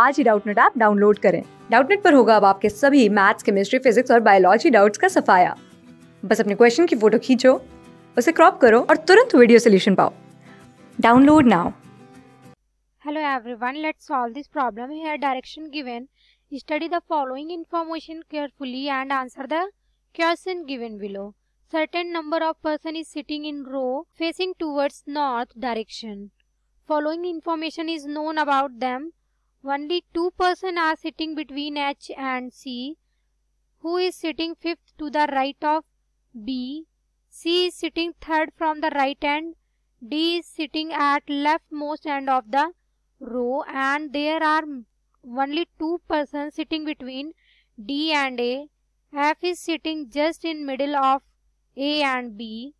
आज ही Doubtnut app download करें डाउटनेट पर होगा अब आपके सभी मैथ्स केमिस्ट्री फिजिक्स और बायोलॉजी डाउट्स का सफाया बस अपने क्वेश्चन की फोटो खींचो उसे क्रॉप करो और तुरंत वीडियो सोल्यूशन पाओ download now hello everyone let's solve this problem direction given study the following information carefully and answer the question given below certain number of person is sitting in row facing towards north direction following information is known about them Only 2% are sitting between H and C. Who is sitting fifth to the right of B? C is sitting third from the right end. D is sitting at leftmost end of the row and there are only 2 persons sitting between D and A. F is sitting just in middle of A and B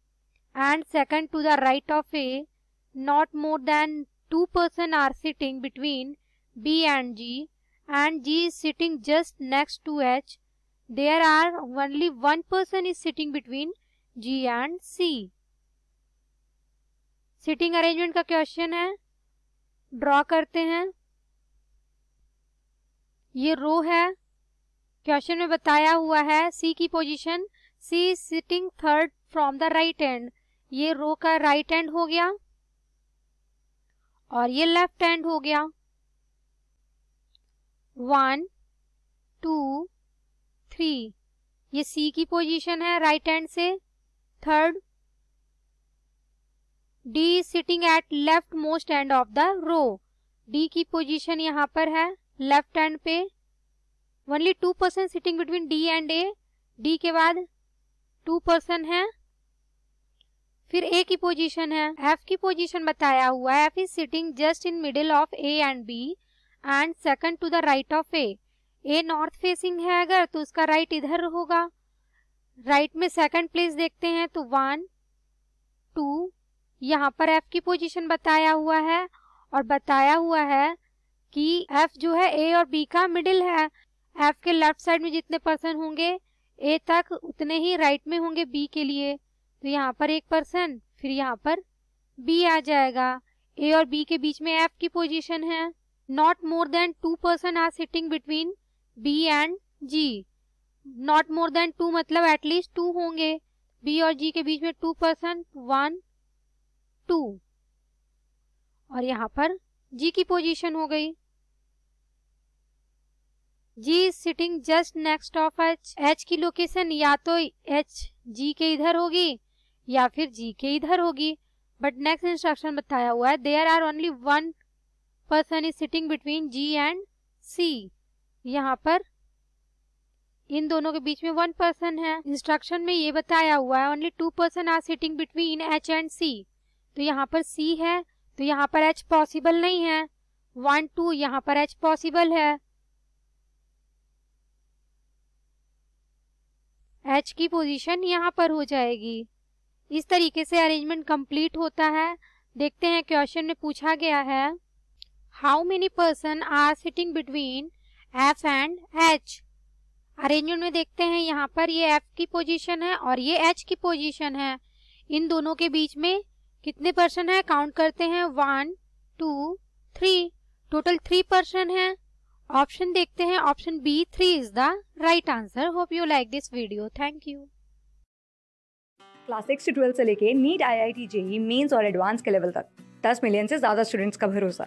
and second to the right of A. Not more than 2 persons are sitting between B and G and G is sitting just next to H. There are only one person is sitting between G and C. Sitting arrangement का question है draw करते हैं ये रो है question में बताया हुआ है सी की position C sitting third from the right end ये रो का राइट right एंड हो गया और ये लेफ्ट एंड हो गया वन टू थ्री ये सी की पोजीशन है राइट हैंड से third D sitting at left most end of the row D की पोजीशन यहाँ पर है लेफ्ट हैंड पे only two person sitting between D and A D के बाद टू पर्सन है फिर ए की पोजीशन है एफ की पोजीशन बताया हुआ है F is sitting just in middle of A and B and second to the right of A A north facing है अगर तो उसका राइट right इधर होगा राइट right में सेकंड प्लेस देखते हैं तो वन टू यहाँ पर एफ की पोजीशन बताया हुआ है और बताया हुआ है कि एफ जो है ए और बी का मिडिल है एफ के लेफ्ट साइड में जितने पर्सन होंगे ए तक उतने ही राइट right में होंगे बी के लिए तो यहाँ पर एक पर्सन फिर यहाँ पर बी आ जाएगा ए और बी के बीच में एफ की पोजीशन है not more than two person are sitting between B and G. Not more than two मतलब एटलीस्ट टू होंगे B और G के बीच में टू पर्सन वन टू और यहाँ पर G की पोजीशन हो गई G इज सिटिंग जस्ट नेक्स्ट ऑफ H. H की लोकेशन या तो H G के इधर होगी या फिर G के इधर होगी बट नेक्स्ट इंस्ट्रक्शन बताया हुआ है there are only one person is sitting between G and C यहाँ पर इन दोनों के बीच में वन पर्सन है इंस्ट्रक्शन में ये बताया हुआ है only two person are sitting between H and C तो यहाँ पर सी है तो यहाँ पर एच पॉसिबल नहीं है वन टू यहाँ पर एच पॉसिबल है एच की पोजीशन यहाँ पर हो जाएगी इस तरीके से अरेंजमेंट कंप्लीट होता है देखते हैं क्वेश्चन में पूछा गया है how many person are sitting between F and H? Arrangement में देखते हैं यहाँ पर ये F की पोजीशन है और ये H की पोजीशन है इन दोनों के बीच में कितने पर्सन है काउंट करते हैं one two three total three person है ऑप्शन देखते हैं option B three is the right answer hope you like this video thank you class six से ट्वेल्थ से लेके NEET I I T JEE mains और advance के level तक दस मिलियन से ज्यादा स्टूडेंट्स का भरोसा